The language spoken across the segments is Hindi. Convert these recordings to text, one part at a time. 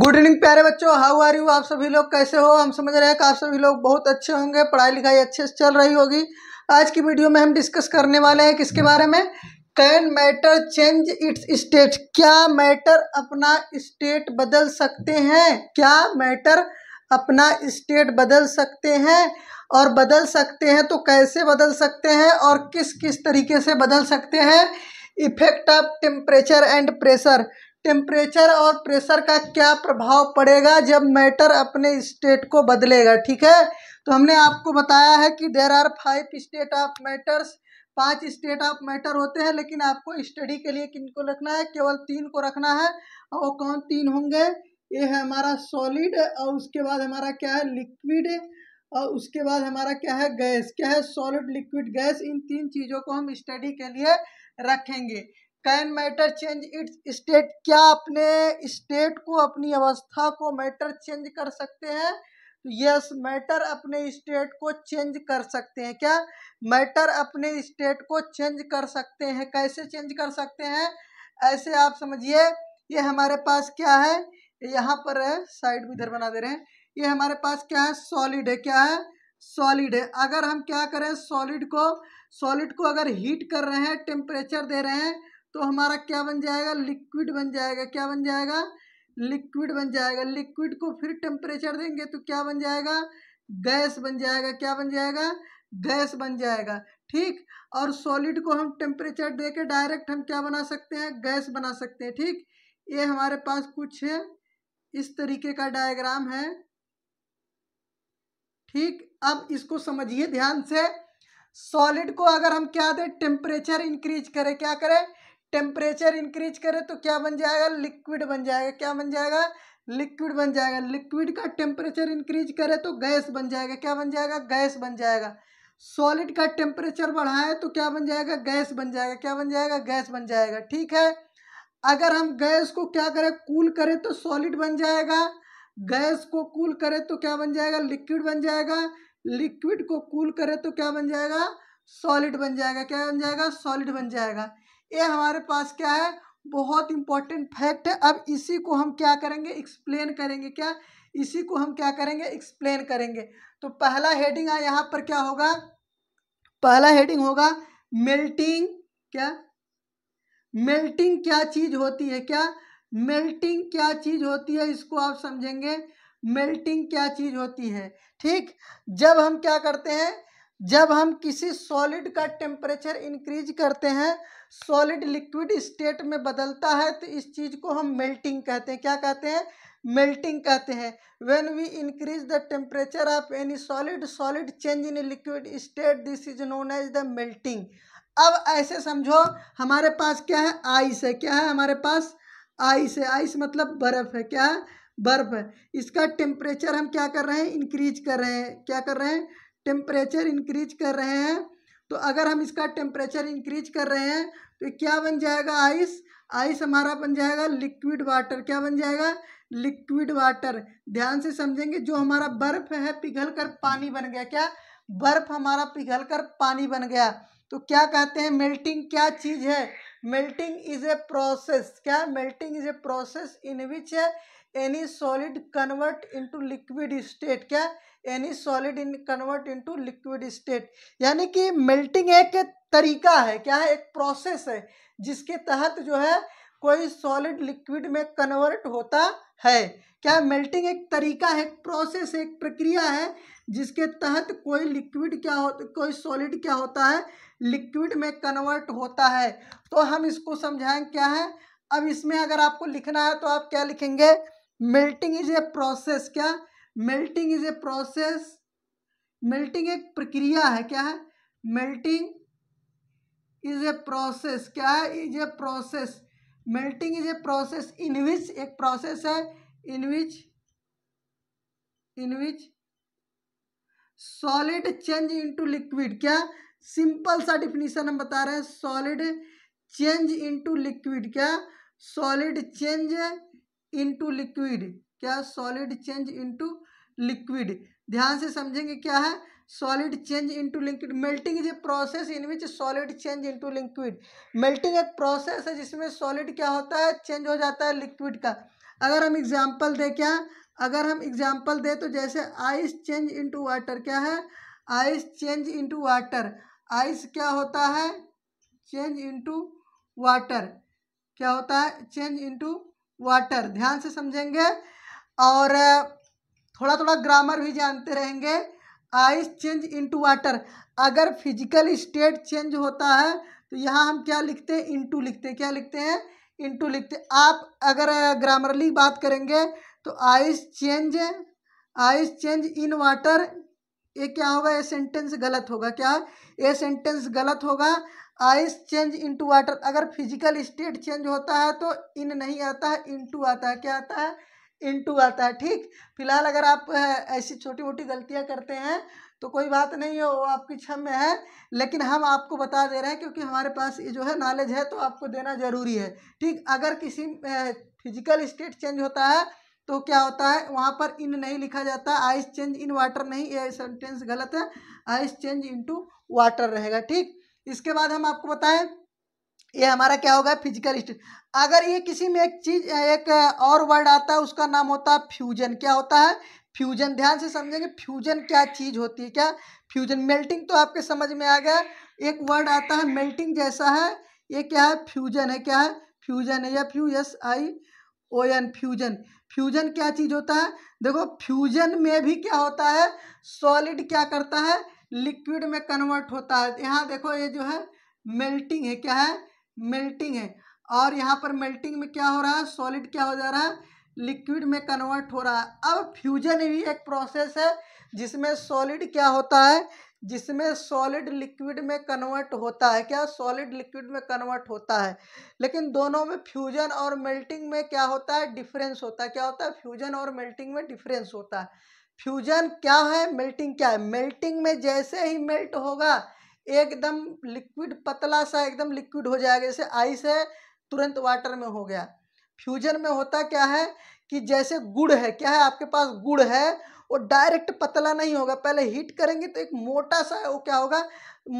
गुड इवनिंग प्यारे बच्चों हाउ आर यू आप सभी लोग कैसे हो हम समझ रहे हैं कि आप सभी लोग बहुत अच्छे होंगे पढ़ाई लिखाई अच्छे से चल रही होगी आज की वीडियो में हम डिस्कस करने वाले हैं किसके बारे में can matter change its state क्या मैटर अपना स्टेट बदल सकते हैं क्या मैटर अपना स्टेट बदल सकते हैं और बदल सकते हैं तो कैसे बदल सकते हैं और किस किस तरीके से बदल सकते हैं effect of temperature and pressure temperature और प्रेशर का क्या प्रभाव पड़ेगा जब मैटर अपने स्टेट को बदलेगा ठीक है तो हमने आपको बताया है कि there are five state of matters पांच स्टेट ऑफ मैटर होते हैं लेकिन आपको स्टडी के लिए किन को रखना है केवल तीन को रखना है और कौन तीन होंगे ये है हमारा सॉलिड और उसके बाद हमारा क्या है लिक्विड और उसके बाद हमारा क्या है गैस क्या है सॉलिड लिक्विड गैस इन तीन चीज़ों को हम स्टडी के लिए रखेंगे can matter change its state क्या अपने स्टेट को अपनी अवस्था को मैटर चेंज कर सकते हैं तो यस मैटर अपने स्टेट को चेंज कर सकते हैं क्या मैटर अपने स्टेट को चेंज कर सकते हैं कैसे चेंज कर सकते हैं ऐसे आप समझिए ये हमारे पास क्या है यहाँ पर है साइड भी इधर बना दे रहे हैं ये हमारे पास क्या है सॉलिड है क्या है सॉलिड है अगर हम क्या करें सॉलिड को सॉलिड को अगर हीट कर रहे हैं टेम्परेचर दे रहे हैं तो हमारा क्या बन जाएगा लिक्विड बन जाएगा क्या बन जाएगा लिक्विड बन जाएगा लिक्विड को फिर टेम्परेचर देंगे तो क्या बन जाएगा गैस बन जाएगा क्या बन जाएगा गैस बन जाएगा ठीक और सॉलिड को हम टेम्परेचर दे के डायरेक्ट हम क्या बना सकते हैं गैस बना सकते हैं ठीक ये हमारे पास कुछ है इस तरीके का डायग्राम है ठीक अब इसको समझिए ध्यान से सॉलिड को अगर हम क्या दें टेम्परेचर इंक्रीज करें क्या करें टेम्परेचर इंक्रीज करें तो क्या बन जाएगा लिक्विड बन जाएगा क्या बन जाएगा लिक्विड बन जाएगा लिक्विड का टेम्परेचर इंक्रीज करें तो गैस बन जाएगा क्या बन जाएगा गैस बन जाएगा सॉलिड का टेम्परेचर बढ़ाए तो क्या बन जाएगा गैस बन जाएगा क्या बन जाएगा गैस बन जाएगा ठीक है अगर हम गैस को क्या करें कूल करें तो सॉलिड बन जाएगा गैस को कूल करें तो क्या बन जाएगा लिक्विड बन जाएगा लिक्विड को कूल करें तो क्या बन जाएगा सॉलिड बन जाएगा क्या बन जाएगा सॉलिड बन जाएगा ये हमारे पास क्या है बहुत इंपॉर्टेंट फैक्ट है अब इसी को हम क्या करेंगे एक्सप्लेन करेंगे क्या इसी को हम क्या करेंगे एक्सप्लेन करेंगे तो पहला हेडिंग यहाँ पर क्या होगा पहला हेडिंग होगा मेल्टिंग क्या मेल्टिंग क्या चीज़ होती है क्या मेल्टिंग क्या चीज़ होती है इसको आप समझेंगे मेल्टिंग क्या चीज़ होती है ठीक जब हम क्या करते हैं जब हम किसी सॉलिड का टेम्परेचर इंक्रीज करते हैं सॉलिड लिक्विड स्टेट में बदलता है तो इस चीज़ को हम मेल्टिंग कहते हैं क्या कहते हैं मेल्टिंग कहते हैं when we increase the temperature of any solid solid change in liquid state this is known as the melting अब ऐसे समझो हमारे पास क्या है आइस है क्या है हमारे पास आइस है आइस मतलब बर्फ़ है क्या है बर्फ़ है इसका टेम्परेचर हम क्या कर रहे हैं इंक्रीज कर रहे हैं क्या कर रहे हैं टेम्परेचर इंक्रीज कर रहे हैं तो अगर हम इसका टेम्परेचर इंक्रीज कर रहे हैं तो क्या बन जाएगा आइस आइस हमारा बन जाएगा लिक्विड वाटर क्या बन जाएगा लिक्विड वाटर ध्यान से समझेंगे जो हमारा बर्फ है पिघल कर पानी बन गया क्या बर्फ हमारा पिघल कर पानी बन गया तो क्या कहते हैं मेल्टिंग क्या चीज़ है मेल्टिंग इज ए प्रोसेस क्या is a process in which है any solid convert into liquid state क्या any solid in convert into liquid state यानी कि मेल्टिंग एक तरीका है क्या है एक प्रोसेस है जिसके तहत जो है कोई सॉलिड लिक्विड में कन्वर्ट होता है क्या मेल्टिंग एक तरीका है एक प्रोसेस एक प्रक्रिया है जिसके तहत कोई लिक्विड क्या हो कोई सॉलिड क्या होता है लिक्विड में कन्वर्ट होता है तो हम इसको समझाएं क्या है अब इसमें अगर आपको लिखना है तो आप क्या लिखेंगे मेल्टिंग इज ए प्रोसेस क्या melting is a process melting एक प्रक्रिया है क्या है मेल्टिंग इज ए प्रोसेस क्या है is a process melting is a process in which एक प्रोसेस है in which in which solid change into liquid क्या सिंपल सा डिफिनीशन हम बता रहे हैं सॉलिड चेंज इंटू लिक्विड क्या सॉलिड चेंज इनटू लिक्विड क्या सॉलिड चेंज इनटू लिक्विड ध्यान से समझेंगे क्या है solid change into liquid melting is a process in which solid change into liquid melting एक प्रोसेस है जिसमें सॉलिड क्या होता है चेंज हो जाता है लिक्विड का अगर हम एग्जाम्पल दें क्या अगर हम एग्जाम्पल दें तो जैसे आइस चेंज इंटू वाटर क्या है ice change into water ice क्या होता है चेंज इंटू वाटर क्या होता है चेंज इंटू वाटर ध्यान से समझेंगे और थोड़ा थोड़ा ग्रामर भी जानते रहेंगे आइस चेंज इनटू वाटर अगर फिजिकल स्टेट चेंज होता है तो यहाँ हम क्या लिखते हैं इनटू लिखते हैं क्या लिखते हैं इनटू लिखते हैं आप अगर ग्रामरली बात करेंगे तो ice change ice change in water ये क्या होगा ये सेंटेंस गलत होगा क्या ये सेंटेंस गलत होगा आइस चेंज इनटू वाटर अगर फिजिकल स्टेट चेंज होता है तो इन नहीं आता है इनटू आता है क्या आता है इनटू आता है ठीक फिलहाल अगर आप ऐसी छोटी मोटी गलतियां करते हैं तो कोई बात नहीं है वो आपकी क्षम में है लेकिन हम आपको बता दे रहे हैं क्योंकि हमारे पास ये जो है नॉलेज है तो आपको देना ज़रूरी है ठीक अगर किसी फिजिकल स्टेट चेंज होता है तो क्या होता है वहाँ पर इन नहीं लिखा जाता आइस चेंज इन वाटर नहीं ये सेंटेंस गलत है आइस चेंज इनटू वाटर रहेगा ठीक इसके बाद हम आपको बताएं ये हमारा क्या होगा फिजिकल स्टेट अगर ये किसी में एक चीज एक और वर्ड आता है उसका नाम होता है फ्यूजन क्या होता है फ्यूजन ध्यान से समझेंगे फ्यूजन क्या चीज होती है क्या फ्यूजन मेल्टिंग तो आपके समझ में आ गया एक वर्ड आता है मेल्टिंग जैसा है ये क्या है फ्यूजन है क्या है फ्यूजन है या F U S I O N fusion fusion क्या चीज होता है देखो फ्यूजन में भी क्या होता है सॉलिड क्या करता है लिक्विड में कन्वर्ट होता है यहाँ देखो ये जो है मेल्टिंग है क्या है मेल्टिंग है और यहाँ पर मेल्टिंग में क्या हो रहा है सॉलिड क्या हो जा रहा है लिक्विड में कन्वर्ट हो रहा है अब फ्यूजन भी एक प्रोसेस है जिसमें सॉलिड क्या होता है जिसमें सॉलिड लिक्विड में कन्वर्ट होता है क्या सॉलिड लिक्विड में कन्वर्ट होता है लेकिन दोनों में फ्यूजन और मेल्टिंग में क्या होता है डिफरेंस होता है क्या होता है फ्यूजन और मेल्टिंग में डिफरेंस होता है फ्यूजन क्या है मेल्टिंग क्या है मेल्टिंग में जैसे ही मेल्ट होगा एकदम लिक्विड पतला सा एकदम लिक्विड हो जाएगा जैसे आइस है तुरंत वाटर में हो गया फ्यूजन में होता क्या है कि जैसे गुड़ है क्या है आपके पास गुड़ है वो डायरेक्ट पतला नहीं होगा पहले हीट करेंगे तो एक मोटा सा वो क्या होगा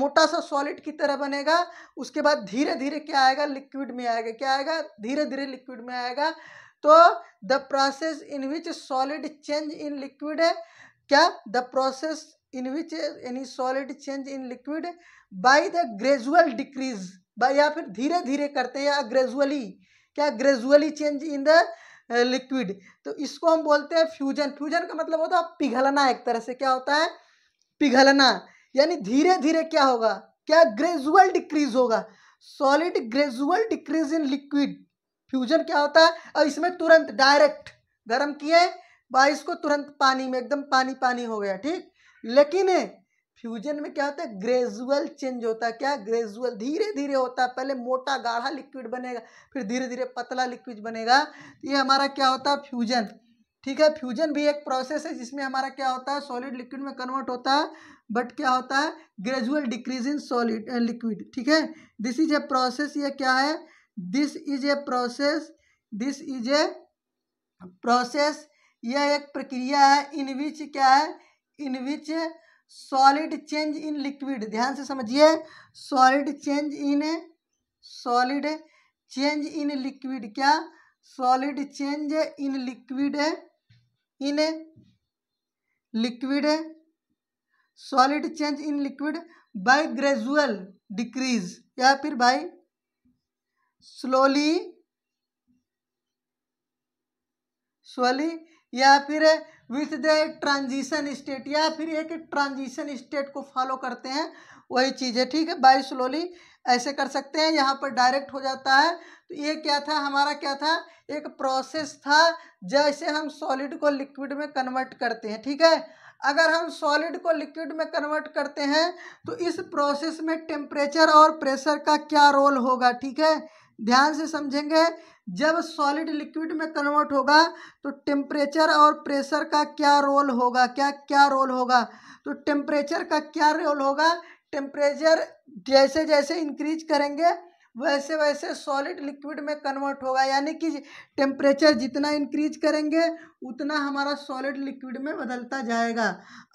मोटा सा सॉलिड की तरह बनेगा उसके बाद धीरे धीरे क्या आएगा लिक्विड में आएगा क्या आएगा धीरे धीरे लिक्विड में आएगा तो the process in which solid change in liquid है क्या the process in which any solid change in liquid by the gradual decrease या फिर धीरे धीरे करते हैं या ग्रेजुअली क्या gradually change in the liquid तो इसको हम बोलते हैं फ्यूजन फ्यूजन का मतलब होता है पिघलना एक तरह से क्या होता है पिघलना यानी धीरे धीरे क्या होगा क्या ग्रेजुअल डिक्रीज होगा solid gradual decrease in liquid fusion क्या होता है और इसमें तुरंत डायरेक्ट गर्म किए बाईस को तुरंत पानी में एकदम पानी पानी हो गया ठीक लेकिन फ्यूजन में क्या होता है ग्रेजुअल चेंज होता है क्या ग्रेजुअल धीरे धीरे होता है पहले मोटा गाढ़ा लिक्विड बनेगा फिर धीरे धीरे पतला लिक्विड बनेगा तो ये हमारा क्या होता है फ्यूजन ठीक है फ्यूजन भी एक प्रोसेस है जिसमें हमारा क्या होता है सॉलिड लिक्विड में कन्वर्ट होता है बट क्या होता है gradual decrease in solid liquid ठीक है दिस इज ए प्रोसेस ये क्या है this is a process this is a process यह एक प्रक्रिया है इन विच क्या है in which solid change in liquid ध्यान से समझिए solid change in solid change in liquid क्या solid change in liquid in liquid solid change in liquid by gradual decrease या फिर बाय स्लोली स्लोली या फिर विथ द ट्रांजिशन स्टेट या फिर एक ट्रांजिशन स्टेट को फॉलो करते हैं वही चीज़ है ठीक है बाई स्लोली ऐसे कर सकते हैं यहाँ पर डायरेक्ट हो जाता है तो ये क्या था हमारा क्या था एक प्रोसेस था जैसे हम सॉलिड को लिक्विड में कन्वर्ट करते हैं ठीक है अगर हम सॉलिड को लिक्विड में कन्वर्ट करते हैं तो इस प्रोसेस में टेम्परेचर और प्रेशर का क्या रोल होगा ठीक है ध्यान से समझेंगे जब सॉलिड लिक्विड में कन्वर्ट होगा तो टेम्परेचर और प्रेशर का क्या रोल होगा क्या क्या रोल होगा तो टेम्परेचर का क्या रोल होगा टेम्परेचर जैसे जैसे इंक्रीज करेंगे वैसे वैसे सॉलिड लिक्विड में कन्वर्ट होगा यानी कि टेम्परेचर जितना इंक्रीज करेंगे उतना हमारा सॉलिड लिक्विड में बदलता जाएगा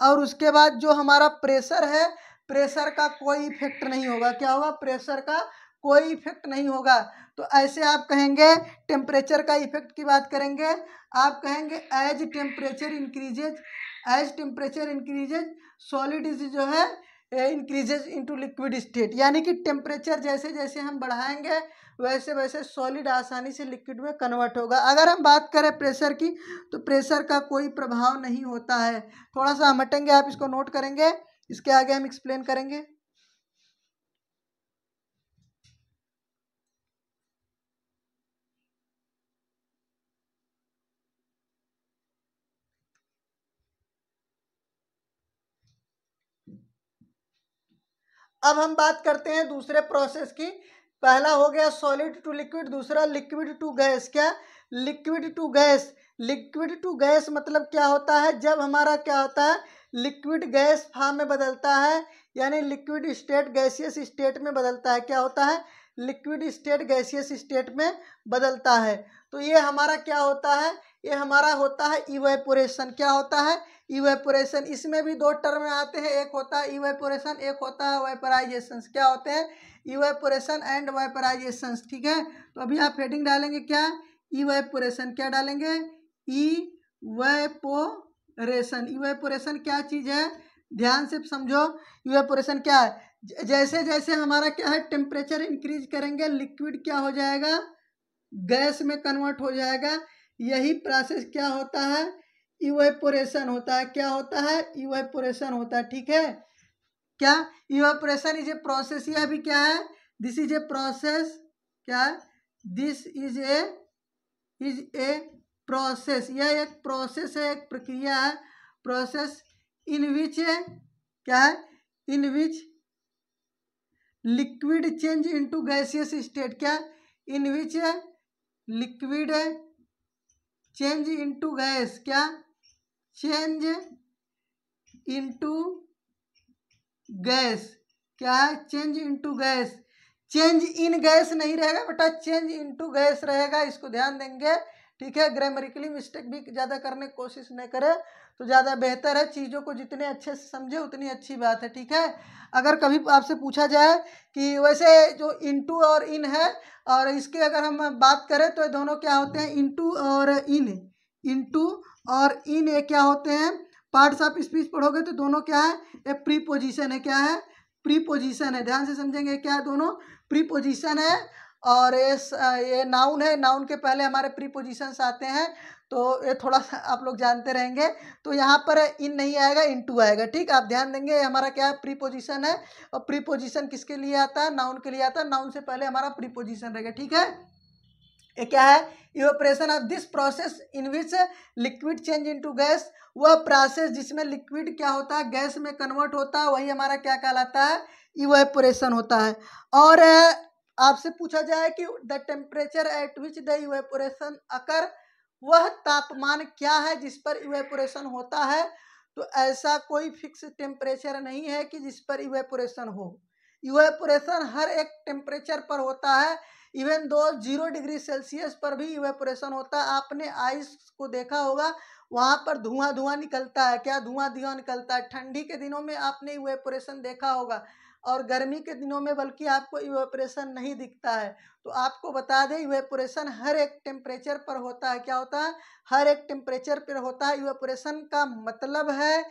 और उसके बाद जो हमारा प्रेशर है प्रेशर का कोई इफेक्ट नहीं होगा क्या होगा प्रेशर का कोई इफेक्ट नहीं होगा तो ऐसे आप कहेंगे टेम्परेचर का इफेक्ट की बात करेंगे आप कहेंगे as temperature increases as temperature increases solid is जो है इंक्रीजेज इनटू लिक्विड स्टेट यानी कि टेम्परेचर जैसे जैसे हम बढ़ाएंगे वैसे वैसे सॉलिड आसानी से लिक्विड में कन्वर्ट होगा अगर हम बात करें प्रेशर की तो प्रेशर का कोई प्रभाव नहीं होता है थोड़ा सा हम हटेंगे आप इसको नोट करेंगे इसके आगे हम एक्सप्लेन करेंगे अब हम बात करते हैं दूसरे प्रोसेस की पहला हो गया सॉलिड टू लिक्विड दूसरा लिक्विड टू गैस क्या liquid to gas liquid to gas मतलब क्या होता है जब हमारा क्या होता है लिक्विड गैस फार्म में बदलता है यानी लिक्विड स्टेट गैसियस स्टेट में बदलता है क्या होता है लिक्विड स्टेट गैसियस स्टेट में बदलता है तो ये हमारा क्या होता है ये हमारा होता है इवेपोरेशन क्या होता है इवेपोरेशन इसमें भी दो टर्म आते हैं एक होता है इवेपोरेशन एक होता है वेपराइजेशन क्या होते हैं इवेपोरेशन एंड वेपराइजेशन ठीक है तो अभी आप हेडिंग डालेंगे क्या इवेपोरेशन क्या डालेंगे ई वेपोरेशन इवेपोरेशन क्या चीज़ है ध्यान से समझो इवेपोरेशन क्या है जैसे जैसे हमारा क्या है टेम्परेचर इंक्रीज करेंगे लिक्विड क्या हो जाएगा गैस में कन्वर्ट हो जाएगा यही प्रोसेस क्या होता है इवेपोरेशन होता है क्या होता है इवेपोरेशन होता है ठीक है क्या इवेपोरेशन इज ए प्रोसेस यह भी क्या है दिस इज ए प्रोसेस क्या है this is a is a process यह एक प्रोसेस है एक प्रक्रिया है प्रोसेस इन विच क्या है in which liquid change into gaseous state क्या in which liquid change into gas क्या चेंज इनटू गैस क्या है change into gas change in gas नहीं रहेगा बेटा चेंज इनटू गैस रहेगा इसको ध्यान देंगे ठीक है ग्रामरिकली मिस्टेक भी ज़्यादा करने की कोशिश न करें तो ज़्यादा बेहतर है चीज़ों को जितने अच्छे से समझे उतनी अच्छी बात है ठीक है अगर कभी आपसे पूछा जाए कि वैसे जो टू और इन है और इसके अगर हम बात करें तो दोनों क्या होते हैं टू और इन टू और इन ये क्या होते हैं पार्ट्स ऑफ स्पीच पढ़ोगे तो दोनों क्या है ये प्री पोजिशन है क्या है प्री पोजिशन है ध्यान से समझेंगे क्या है दोनों प्री पोजिशन है और ये ये नाउन है नाउन के पहले हमारे प्रीपोजिशंस आते हैं तो ये थोड़ा सा आप लोग जानते रहेंगे तो यहाँ पर इन नहीं आएगा इन टू आएगा ठीक आप ध्यान देंगे ये हमारा क्या है प्रीपोजिशन है और प्रीपोजिशन किसके लिए आता है नाउन के लिए आता है नाउन से पहले हमारा प्रीपोजिशन रहेगा ठीक है ये क्या है evaporation of this process in which liquid change to gas वह प्रोसेस जिसमें लिक्विड क्या होता है गैस में कन्वर्ट होता है वही हमारा क्या कहलाता है इवेपोरेशन होता है और आपसे पूछा जाए कि the temperature at which the evaporation occur वह तापमान क्या है जिस पर इवेपोरेशन होता है तो ऐसा कोई फिक्स टेम्परेचर नहीं है कि जिस पर इवेपोरेशन हो इवेपोरेशन हर एक टेम्परेचर पर होता है even though zero degree Celsius पर भी इवेपोरेशन होता है आपने आइस को देखा होगा वहाँ पर धुआं धुआं निकलता है क्या धुआं धुआं निकलता है ठंडी के दिनों में आपने इवेपोरेशन देखा होगा और गर्मी के दिनों में बल्कि आपको इवेपोरेशन नहीं दिखता है तो आपको बता दें इवेपोरेशन हर एक टेम्परेचर पर होता है क्या होता है हर एक टेम्परेचर पर होता है इवेपोरेशन का मतलब है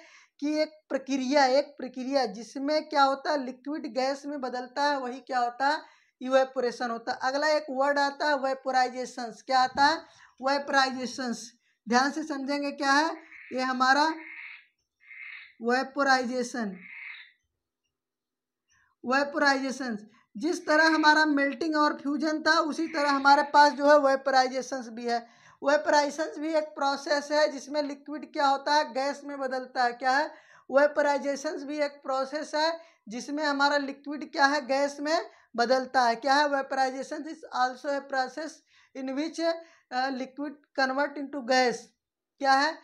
कि एक प्रक्रिया एक प्रक्रिया जिसमें क्या होता है लिक्विड गैस में बदलता है वही क्या होता है इवेपोरेशन होता है अगला एक वर्ड आता है वेपोराइजेशंस क्या आता है वेपराइजेशंस ध्यान से समझेंगे क्या है ये हमारा वेपोराइजेशन वेपराइजेशन जिस तरह हमारा मेल्टिंग और फ्यूजन था उसी तरह हमारे पास जो है वेपराइजेशन भी है वेपराइजेशन भी एक प्रोसेस है जिसमें लिक्विड क्या होता है गैस में बदलता है क्या है वेपराइजेशन भी एक प्रोसेस है जिसमें हमारा लिक्विड क्या है गैस में बदलता है क्या है vaporization is also a process in which liquid convert into gas क्या है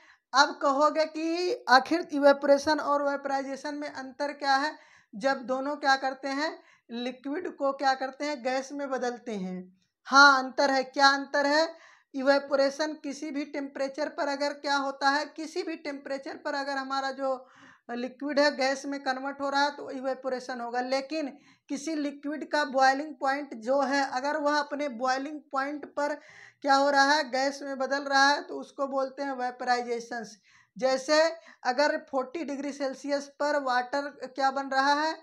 अब कहोगे कि आखिर इवेपोरेशन और वेपराइजेशन में अंतर क्या है जब दोनों क्या करते हैं लिक्विड को क्या करते हैं गैस में बदलते हैं हाँ अंतर है क्या अंतर है इवेपोरेशन किसी भी टेम्परेचर पर अगर क्या होता है किसी भी टेम्परेचर पर अगर हमारा जो लिक्विड है गैस में कन्वर्ट हो रहा है तो इवेपोरेशन होगा लेकिन किसी लिक्विड का बॉयलिंग पॉइंट जो है अगर वह अपने बॉयलिंग पॉइंट पर क्या हो रहा है गैस में बदल रहा है तो उसको बोलते हैं वेपराइजेशंस जैसे अगर फोर्टी डिग्री सेल्सियस पर वाटर क्या बन रहा है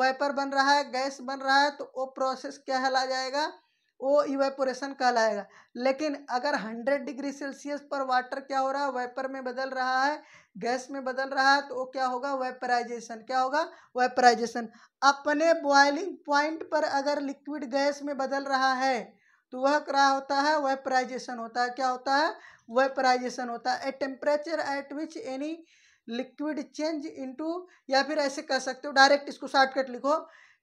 वेपर बन रहा है गैस बन रहा है तो वो प्रोसेस क्या कहला जाएगा वो इवेपोरेशन कहलाएगा लेकिन अगर हंड्रेड डिग्री सेल्सियस पर वाटर क्या हो रहा है वेपर में बदल रहा है गैस में बदल रहा है तो वो क्या होगा वेपराइजेशन क्या होगा वेपराइजेशन अपने बॉइलिंग पॉइंट पर अगर लिक्विड गैस में बदल रहा है तो वह क्या होता है वेपराइजेशन होता है क्या होता है वेपराइजेशन होता है a temperature at which any liquid change into या फिर ऐसे कह सकते हो डायरेक्ट इसको शॉर्टकट लिखो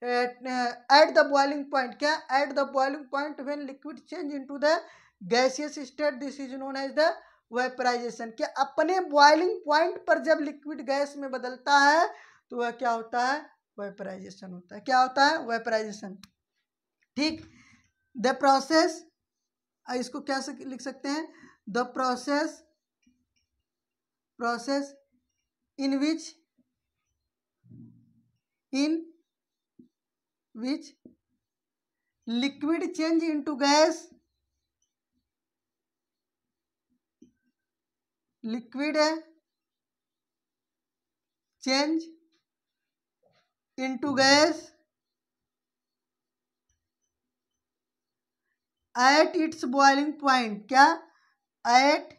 एट द बॉइलिंग पॉइंट क्या at the boiling point when liquid change into the gaseous state this is known as the vaporization क्या अपने बॉइलिंग पॉइंट पर जब लिक्विड गैस में बदलता है तो वह क्या होता है वेपराइजेशन होता है क्या होता है वेपराइजेशन ठीक द प्रोसेस इसको क्या सक, लिख सकते हैं the process process in which in which liquid change into gas liquid है change into gas at its boiling point क्या at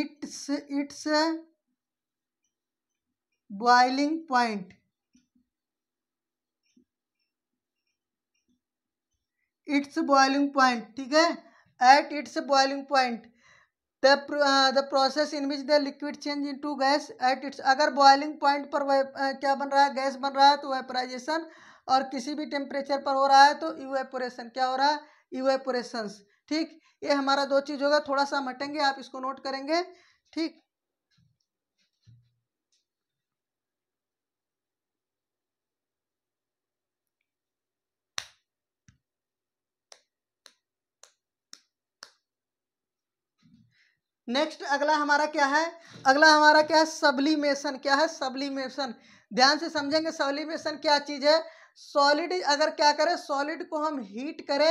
its its boiling point its boiling point ठीक है at its boiling point the the process in which the liquid change into gas at its अगर बॉइलिंग पॉइंट पर वे, क्या बन रहा है गैस बन रहा है तो वेपराइजेशन और किसी भी टेम्परेचर पर हो रहा है तो इवेपोरेशन क्या हो रहा है इवेपोरेशंस ठीक ये हमारा दो चीज होगा थोड़ा सा मटेंगे आप इसको नोट करेंगे ठीक नेक्स्ट अगला हमारा क्या है अगला हमारा क्या है सब्लिमेशन क्या है सबलीमेशन ध्यान से समझेंगे सब्लिमेशन क्या चीज़ है सॉलिड अगर क्या करें सॉलिड को हम हीट करें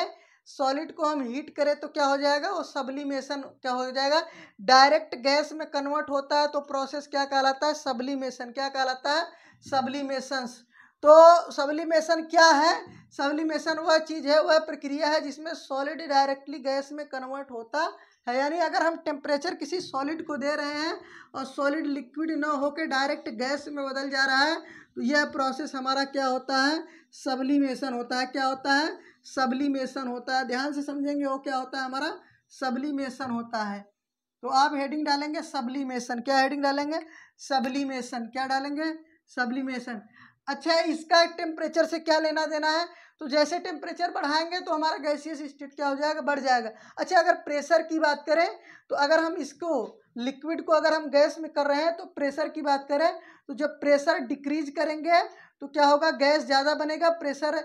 सॉलिड को हम हीट करें तो क्या हो जाएगा वो सबलीमेशन क्या हो जाएगा डायरेक्ट गैस में कन्वर्ट होता है तो प्रोसेस क्या कहलाता है सबलीमेशन क्या कहलाता है सब्लिमेशंस तो सबलीमेशन क्या है सबलीमेशन वह चीज़ है वह प्रक्रिया है जिसमें सॉलिड डायरेक्टली गैस में कन्वर्ट होता है यानी अगर हम टेम्परेचर किसी सॉलिड को दे रहे हैं और सॉलिड लिक्विड ना होकर डायरेक्ट गैस में बदल जा रहा है तो यह प्रोसेस हमारा क्या होता है सब्लिमेशन होता है क्या होता है सबलीमेशन होता है ध्यान से समझेंगे वो क्या होता है हमारा सबलीमेशन होता है तो आप हेडिंग डालेंगे सबलीमेशन क्या हेडिंग डालेंगे सब्लीमेशन क्या डालेंगे सब्लीमेशन अच्छा इसका टेम्परेचर से क्या लेना देना है तो जैसे टेम्परेचर बढ़ाएंगे तो हमारा गैसियस स्टेट क्या हो जाएगा बढ़ जाएगा अच्छा अगर प्रेशर की बात करें तो अगर हम इसको लिक्विड को अगर हम गैस में कर रहे हैं तो प्रेशर की बात करें तो जब प्रेशर डिक्रीज करेंगे तो क्या होगा गैस ज़्यादा बनेगा प्रेशर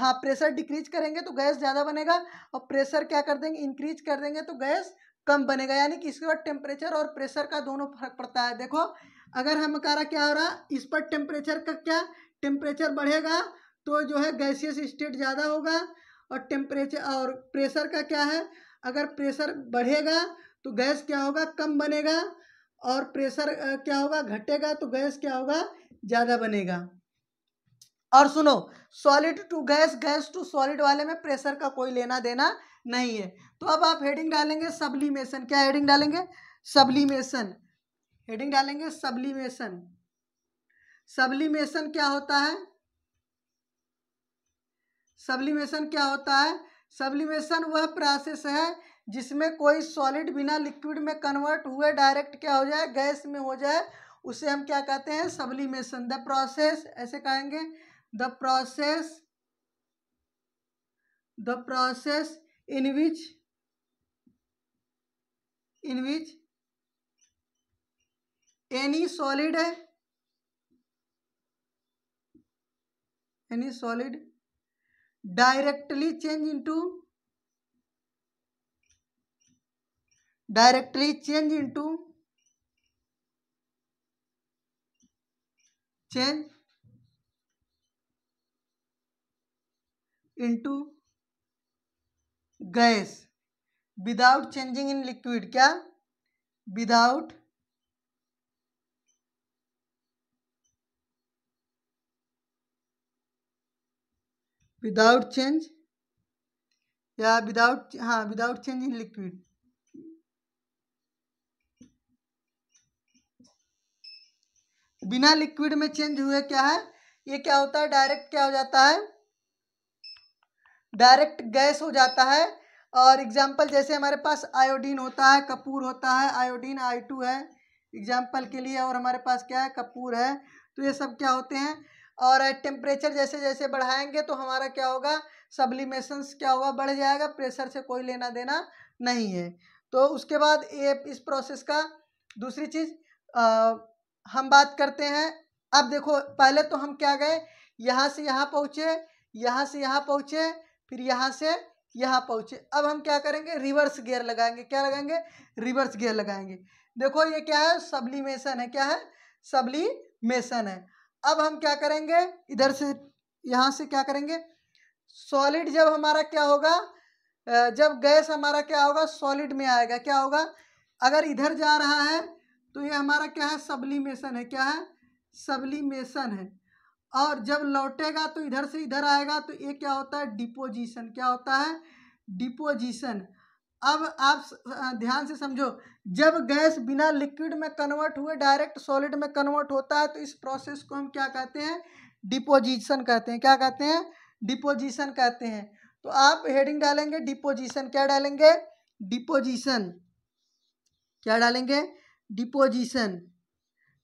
हाँ प्रेशर डिक्रीज करेंगे तो गैस ज़्यादा बनेगा और प्रेशर क्या कर देंगे इंक्रीज कर देंगे तो गैस कम बनेगा यानी कि इसके बाद टेम्परेचर और प्रेशर का दोनों फर्क पड़ता है देखो अगर रहा क्या हो रहा इस पर टेम्परेचर का क्या टेम्परेचर बढ़ेगा तो जो है गैसियस स्टेट ज़्यादा होगा और टेम्परेचर और प्रेशर का क्या है अगर प्रेशर बढ़ेगा तो गैस क्या होगा कम बनेगा और प्रेशर क्या होगा घटेगा तो गैस क्या होगा ज़्यादा बनेगा और सुनो solid to gas gas to solid वाले में प्रेशर का कोई लेना देना नहीं है तो अब आप हेडिंग डालेंगे सबलीमेशन क्या हेडिंग डालेंगे सबलीमेशन हेडिंग डालेंगे सबलीमेशन सबलीमेशन क्या होता है सबलीमेशन क्या होता है सबलीमेशन वह प्रोसेस है जिसमें कोई सॉलिड बिना लिक्विड में कन्वर्ट हुए डायरेक्ट क्या हो जाए गैस में हो जाए उसे हम क्या कहते हैं सबलीमेशन द प्रोसेस ऐसे कहेंगे the process the process in which in which any solid है any solid directly change into directly change into change into gas without changing in liquid क्या विदाउट विदाउट चेंज या विदाउट हाँ विदाउट चेंज इन लिक्विड बिना लिक्विड में चेंज हुए क्या है ये क्या होता है डायरेक्ट क्या हो जाता है डायरेक्ट गैस हो जाता है और एग्जाम्पल जैसे हमारे पास आयोडीन होता है कपूर होता है आयोडीन आई टू है एग्जाम्पल के लिए और हमारे पास क्या है कपूर है तो ये सब क्या होते हैं और टेम्परेचर जैसे जैसे बढ़ाएंगे तो हमारा क्या होगा सब्लिमेशंस क्या होगा बढ़ जाएगा प्रेशर से कोई लेना देना नहीं है तो उसके बाद ये इस प्रोसेस का दूसरी चीज़ हम बात करते हैं अब देखो पहले तो हम क्या गए यहाँ से यहाँ पहुँचे यहाँ से यहाँ पहुँचे फिर यहाँ से यहाँ पहुँचे अब हम क्या करेंगे रिवर्स गियर लगाएंगे क्या लगाएंगे रिवर्स गियर लगाएंगे देखो ये क्या है सब्लीमेशन है क्या है सब्लीमेशन है अब हम क्या करेंगे इधर से यहाँ से क्या करेंगे सॉलिड जब हमारा क्या होगा जब गैस हमारा क्या होगा सॉलिड में आएगा क्या होगा अगर इधर जा रहा है तो ये हमारा क्या है सब्लीमेशन है क्या है सबलीमेशन है और जब लौटेगा तो इधर से इधर आएगा तो ये क्या होता है डिपोजिशन क्या होता है डिपोजिशन अब आप ध्यान से समझो जब गैस बिना लिक्विड में कन्वर्ट हुए डायरेक्ट सॉलिड में कन्वर्ट होता है तो इस प्रोसेस को हम क्या कहते हैं डिपोजिशन कहते हैं क्या कहते हैं डिपोजिशन कहते हैं तो आप हेडिंग डालेंगे डिपोजिशन क्या डालेंगे डिपोजिशन क्या डालेंगे डिपोजिशन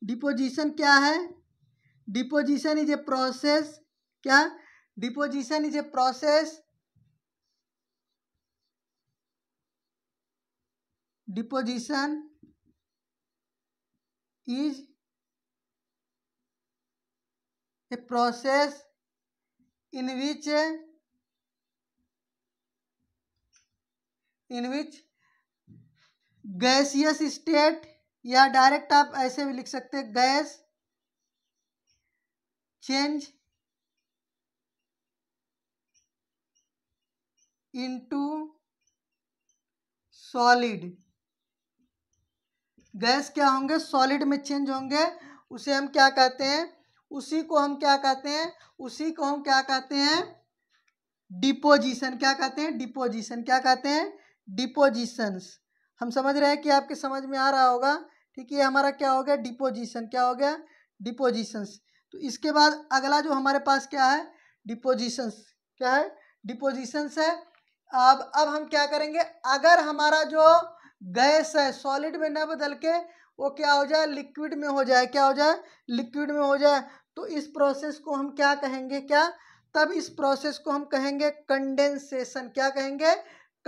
डिपोजिशन क्या है डिपोजिशन इज ए प्रोसेस क्या deposition is a process deposition is a process in which in which gaseous state या डायरेक्ट आप ऐसे भी लिख सकते हैं gas change into solid gas क्या होंगे सॉलिड में चेंज होंगे उसे हम क्या कहते हैं उसी को हम क्या कहते हैं उसी को हम क्या कहते हैं डिपोजिशन क्या कहते हैं डिपोजिशन क्या कहते हैं डिपोजिशंस हम समझ रहे हैं कि आपके समझ में आ रहा होगा ठीक है हमारा क्या हो गया डिपोजिशन क्या हो गया डिपोजिशंस तो इसके बाद अगला जो हमारे पास क्या है डिपोजिशंस क्या है डिपोजिशंस है अब अब हम क्या करेंगे अगर हमारा जो गैस है सॉलिड में ना बदल के वो क्या हो जाए लिक्विड में हो जाए क्या हो जाए लिक्विड में हो जाए तो इस प्रोसेस को हम क्या कहेंगे क्या तब इस प्रोसेस को हम कहेंगे कंडेंसेशन क्या कहेंगे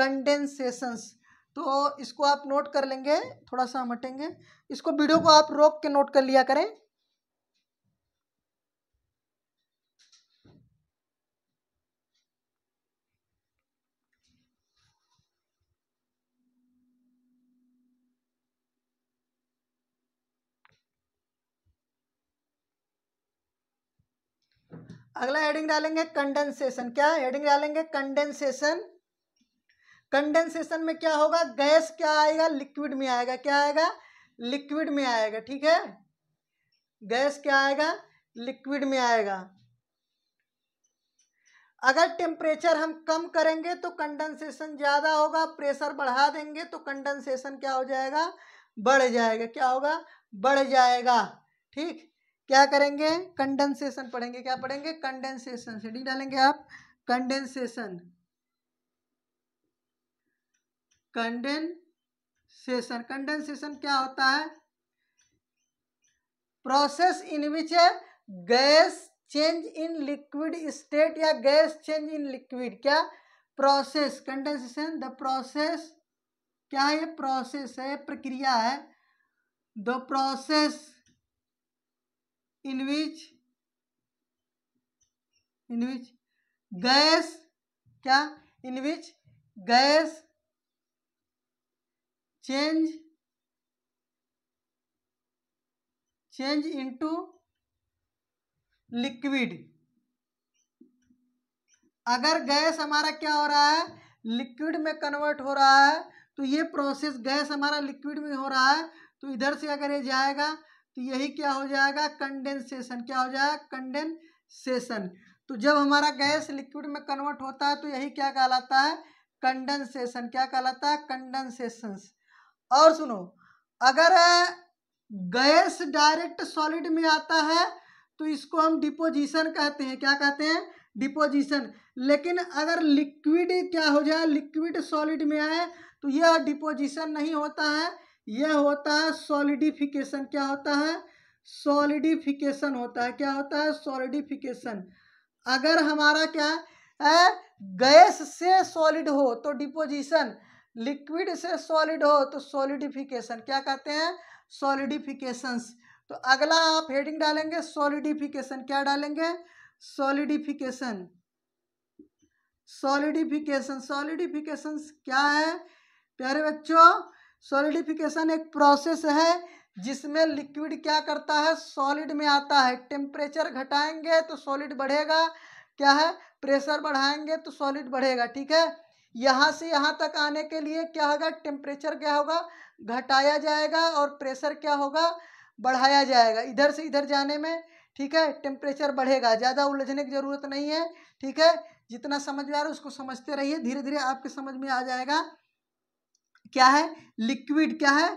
कंडेंसेशंस तो इसको आप नोट कर लेंगे थोड़ा सा हम हटेंगे इसको वीडियो को आप रोक के नोट कर लिया करें अगला हेडिंग डालेंगे कंडेंसेशन क्या हेडिंग डालेंगे कंडेंसेशन कंडेंसेशन में क्या होगा गैस क्या आएगा लिक्विड में आएगा क्या आएगा लिक्विड में आएगा ठीक है गैस क्या आएगा लिक्विड में आएगा अगर टेम्परेचर हम कम करेंगे तो कंडेंसेशन ज़्यादा होगा प्रेशर बढ़ा देंगे तो कंडेंसेशन क्या हो जाएगा बढ़ जाएगा क्या होगा बढ़ जाएगा ठीक क्या करेंगे कंडेंसेशन पढ़ेंगे क्या पढ़ेंगे कंडेंसेशन से डी डालेंगे आप कंडेंसेशन कंडेंसेशन कंडेंसेशन क्या होता है process in which a gas change in liquid state या गैस चेंज इन लिक्विड क्या प्रोसेस कंडेंसेशन द प्रोसेस क्या है ये प्रोसेस है प्रक्रिया है the process in which in which gas क्या in which gas change change into liquid अगर गैस हमारा क्या हो रहा है लिक्विड में कन्वर्ट हो रहा है तो ये प्रोसेस गैस हमारा लिक्विड में हो रहा है तो इधर से अगर ये जाएगा तो यही क्या हो जाएगा कंडेंसेशन क्या हो जाएगा कंडेंसेशन तो जब हमारा गैस लिक्विड में कन्वर्ट होता है तो यही क्या कहलाता है कंडेंसेशन क्या कहलाता है कंडेंसेशन और सुनो अगर गैस डायरेक्ट सॉलिड में आता है तो इसको हम डिपोजिशन कहते हैं क्या कहते हैं डिपोजिशन लेकिन अगर लिक्विड क्या हो जाए लिक्विड सॉलिड में आए तो यह डिपोजिशन नहीं होता है यह होता है सॉलिडिफिकेशन क्या होता है सॉलिडिफिकेशन होता है क्या होता है सॉलिडिफिकेशन अगर हमारा क्या है गैस से सॉलिड हो तो डिपोजिशन लिक्विड से सॉलिड हो तो सॉलिडिफिकेशन क्या कहते हैं सॉलिडिफिकेशंस तो अगला आप हेडिंग डालेंगे सॉलिडिफिकेशन क्या डालेंगे सॉलिडिफिकेशन सॉलिडिफिकेशन सॉलिडिफिकेशन क्या है प्यारे बच्चों सॉलिडिफिकेशन एक प्रोसेस है जिसमें लिक्विड क्या करता है सॉलिड में आता है टेम्परेचर घटाएंगे तो सॉलिड बढ़ेगा क्या है प्रेशर बढ़ाएंगे तो सॉलिड बढ़ेगा ठीक है यहाँ से यहाँ तक आने के लिए क्या होगा टेम्परेचर क्या होगा घटाया जाएगा और प्रेशर क्या होगा बढ़ाया जाएगा इधर से इधर जाने में ठीक है टेम्परेचर बढ़ेगा ज़्यादा उलझने की ज़रूरत नहीं है ठीक है जितना समझ में आ रहा है उसको समझते रहिए धीरे धीरे आपके समझ में आ जाएगा क्या है लिक्विड क्या है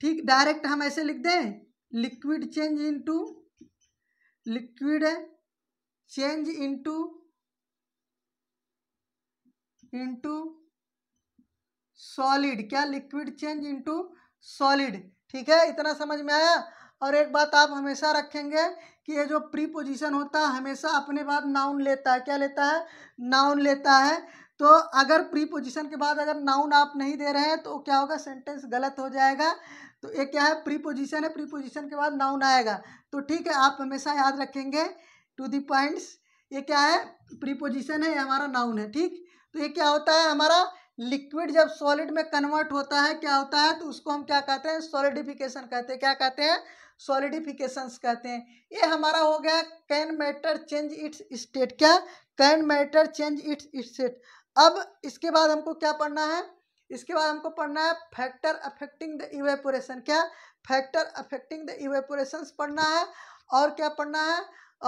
ठीक डायरेक्ट हम ऐसे लिख दें liquid change into liquid change into into solid क्या लिक्विड चेंज इनटू सॉलिड ठीक है इतना समझ में आया और एक बात आप हमेशा रखेंगे कि ये जो प्री पोजिशन होता है हमेशा अपने बाद नाउन लेता है क्या लेता है नाउन लेता है तो अगर प्रीपोजिशन के बाद अगर नाउन आप नहीं दे रहे हैं तो क्या होगा सेंटेंस गलत हो जाएगा तो ये क्या है प्रीपोजिशन है प्रीपोजिशन के बाद नाउन आएगा तो ठीक है आप हमेशा याद रखेंगे टू दी पॉइंट्स ये क्या है प्रीपोजिशन है ये हमारा नाउन है ठीक तो ये क्या होता है हमारा लिक्विड जब सॉलिड में कन्वर्ट होता है क्या होता है तो उसको हम क्या कहते हैं सॉलिडिफिकेशन कहते हैं क्या कहते हैं सॉलिडिफिकेशंस कहते हैं ये हमारा हो गया can matter change its state क्या can matter change its state अब इसके बाद हमको क्या पढ़ना है इसके बाद हमको पढ़ना है फैक्टर अफेक्टिंग द इवेपोरेशन क्या फैक्टर अफेक्टिंग द इवेपोरेशन पढ़ना है और क्या पढ़ना है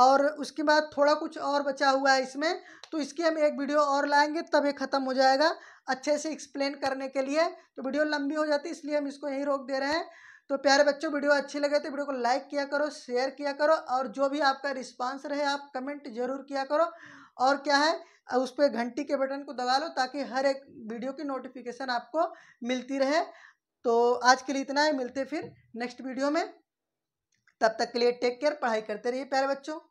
और उसके बाद थोड़ा कुछ और बचा हुआ है इसमें तो इसकी हम एक वीडियो और लाएंगे तब ये ख़त्म हो जाएगा अच्छे से एक्सप्लेन करने के लिए तो वीडियो लंबी हो जाती है इसलिए हम इसको यहीं रोक दे रहे हैं तो प्यारे बच्चों वीडियो अच्छी लगे तो वीडियो को लाइक किया करो शेयर किया करो और जो भी आपका रिस्पांस रहे आप कमेंट जरूर किया करो और क्या है उस पर घंटी के बटन को दबा लो ताकि हर एक वीडियो की नोटिफिकेशन आपको मिलती रहे तो आज के लिए इतना ही मिलते फिर नेक्स्ट वीडियो में तब तक के लिए टेक केयर पढ़ाई करते रहिए प्यारे बच्चों